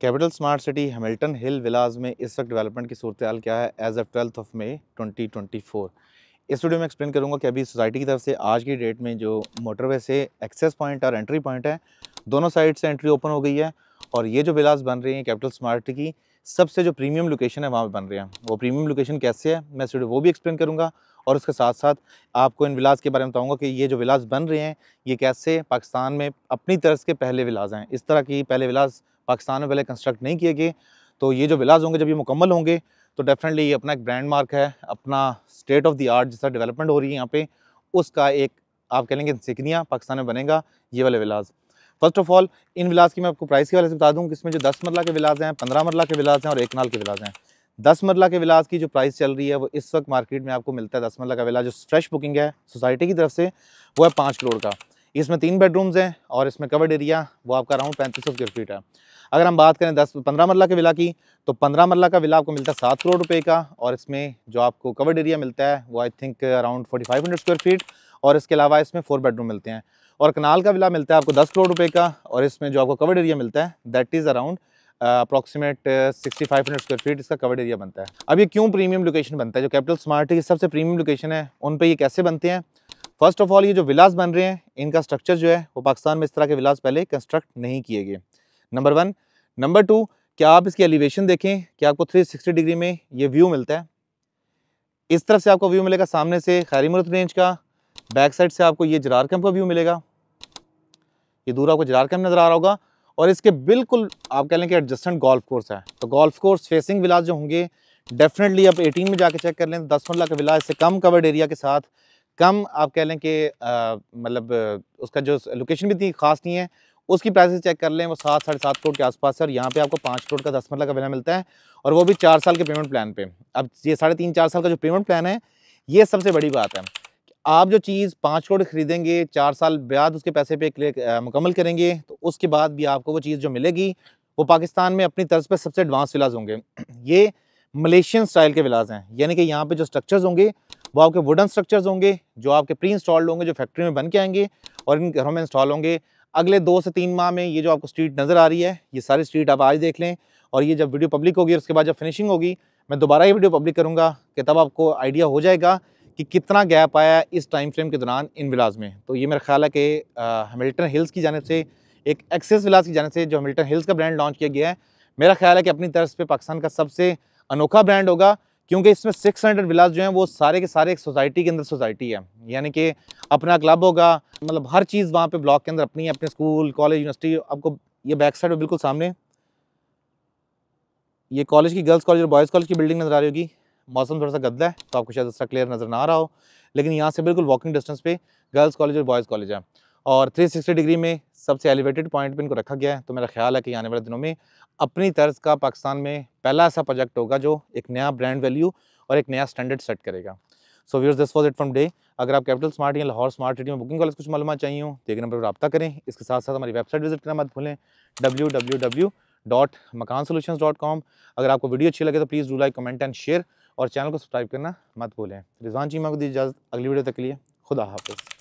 capital smart city Hamilton hill villas में इस वक्त डेवलपमेंट की सूरत हाल क्या है as of twelfth of May 2024 इस वीडियो में एक्सप्लेन करूंगा कि अभी सोसाइटी की तरफ से आज की डेट में जो मोटरवे से एक्सेस पॉइंट और एंट्री पॉइंट है दोनों साइड से एंट्री ओपन हो गई है और ये जो विलाज बन रही है कैपिटल स्मार्ट की सबसे जो प्रीमियम लोकेशन है वहाँ पर बन रहे हैं वो प्रीमियम लोकेशन कैसे है मैं स्टूडियो वो भी एक्सप्लेन करूँगा और उसके साथ साथ आपको इन विलाज के बारे में बताऊँगा कि ये जो विलास बन रहे हैं ये कैसे पाकिस्तान में अपनी तरह के पहले विलास हैं इस तरह की पहले विलाज पाकिस्तान में पहले कंस्ट्रक्ट नहीं किए गए तो ये जो विलाज होंगे जब ये मुकम्मल होंगे तो डेफिनेटली ये अपना एक ब्रांड मार्क है अपना स्टेट ऑफ द आर्ट जिस डेवलपमेंट हो रही है यहाँ पे उसका एक आप कह लेंगे सिकनिया पाकिस्तान में बनेगा ये वाले villas first of all in villas की मैं आपको प्राइस के वाले से बता दूँ कि इसमें जो दस मरला के विलाज हैं पंद्रह मरला के विलाज हैं और एक नाल के विलाज हैं दस मरला के विलाज की जो प्राइस चल रही है वो इस वक्त मार्केट में आपको मिलता है दस मरला का विलाज जो फ्रेश बुकिंग है सोसाइटी की तरफ से वो है पाँच करोड़ का इसमें तीन बेडरूम्स हैं और इसमें कवर्ड एरिया वो आपका अराउंड पैंतीस सौ स्क्वेयर फीट है अगर हम बात करें दस पंद्रह मरला के विला की तो पंद्रह मरला का विला आपको मिलता है सात करोड़ रुपये का और इसमें जो आपको कवर्ड एरिया मिलता है वो I think around forty five hundred square feet और इसके अलावा इसमें फोर बेडरूम मिलते हैं और कनाल का विला मिलता है आपको दस करोड़ रुपये का और इसमें जो आपको कवर्ड एरिया मिलता है that is around approximate sixty five hundred square feet इसका कवर्ड एरिया बनता है अब ये क्यों प्रीमियम लोकेशन बनता है जो कैपिटल स्मार्ट है ये सबसे प्रीमियम लोकेशन है उन पर ये कैसे बनते हैं फर्स्ट ऑफ ऑल ये जो विलास बन रहे हैं इनका स्ट्रक्चर जो है वो पाकिस्तान में इस तरह के विलास पहले कंस्ट्रक्ट नहीं किए गए नंबर वन नंबर टू क्या आप इसकी एलिवेशन देखें कि आपको 360 डिग्री में ये व्यू मिलता है इस तरफ से आपको व्यू मिलेगा सामने से खैरी मुरत रेंज का बैक साइड से आपको ये जरार कैम्प का व्यू मिलेगा ये दूर आपको जरार कैम्प नज़र आ रहा होगा और इसके बिल्कुल आप कह लें कि एडजस्टेंट गोल्फ कोर्स है तो गोल्फ कोर्स फेसिंग विलास जो होंगे डेफिनेटली आप 18 में जाके चेक कर लें दस सोलह का विला इससे कम कवर्ड एरिया के साथ कम आप कह लें कि मतलब उसका जो लोकेशन भी इतनी खास नहीं है उसकी प्राइसेस चेक कर लें वो सात साढ़े सात करोड़ के आसपास है और यहाँ पे आपको पाँच करोड़ का दस मरल मतलब का विला मिलता है और वो भी चार साल के पेमेंट प्लान पे अब ये साढ़े तीन चार साल का जो पेमेंट प्लान है ये सबसे बड़ी बात है आप जो चीज़ पाँच करोड़ खरीदेंगे चार साल बाद उसके पैसे पे मुकम्मल करेंगे तो उसके बाद भी आपको वो चीज़ जो मिलेगी वो पाकिस्तान में अपनी तर्ज पर सबसे एडवांस विलाज होंगे ये मलेशियन स्टाइल के विलाज हैं यानी कि यहाँ पर जो स्ट्रक्चर्स होंगे वो आपके वुडन स्ट्रक्चर्स होंगे जो आपके प्री इंस्टॉल्ड होंगे जो फैक्ट्री में बन के आएंगे और इन घरों में इंस्टॉल होंगे अगले दो से तीन माह में ये जो आपको स्ट्रीट नज़र आ रही है ये सारी स्ट्रीट आप आज देख लें और ये जब वीडियो पब्लिक होगी उसके बाद जब फिनिशिंग होगी मैं दोबारा ये वीडियो पब्लिक करूँगा कि तब आपको आइडिया हो जाएगा कि कितना गैप आया इस टाइम फ्रेम के दौरान इन विलाज में तो ये मेरा ख्याल है कि हमिल्टन हिल्स की जानब से एक एक्सेस विलाज की जानब से जो हमिल्टन हिल्स का ब्रांड लॉन्च किया गया है मेरा ख्याल है कि अपनी तरफ पे पाकिस्तान का सबसे अनोखा ब्रांड होगा क्योंकि इसमें 600 हंड्रेड विलाज जो हैं वो सारे के सारे एक सोसाइटी के अंदर सोसाइटी है यानी कि अपना क्लब होगा मतलब हर चीज़ वहाँ पे ब्लॉक के अंदर अपनी है अपने स्कूल कॉलेज यूनिवर्सिटी आपको ये बैक साइड में बिल्कुल सामने ये कॉलेज की गर्ल्स कॉलेज और बॉयज़ कॉलेज की बिल्डिंग नज़र आ रही होगी मौसम थोड़ा सा गद्दा है तो आपको शायद उसका क्लियर नज़र ना आ रहा हो लेकिन यहाँ से बिल्कुल वॉकिंग डिस्टेंस पे गर्ल्स कॉलेज और बॉयज़ कॉलेज है और 360 डिग्री में सबसे एलिवेटेड पॉइंट पर इनको रखा गया है तो मेरा ख्याल है कि आने वाले दिनों में अपनी तर्ज का पाकिस्तान में पहला ऐसा प्रोजेक्ट होगा जो एक नया ब्रांड वैल्यू और एक नया स्टैंडर्ड सेट करेगा so viewers this was it from day अगर आप कैपिटल स्मार्ट या लाहौर स्मार्ट सिटी में बुकिंग कॉलेज कुछ मालूम चाहिए हो तो एक नंबर पर रबा करें इसके साथ साथ हमारी वेबसाइट विजिट करना मत भूलें W W W dot Makan solution dot com अगर आपको वीडियो अच्छी लगे तो please do like comment and share और चैनल को सब्सक्राइब करना मत भूलें रिजवान चीमा को दी इजाज़त अगली वीडियो तक के लिए खुदा हाफिज़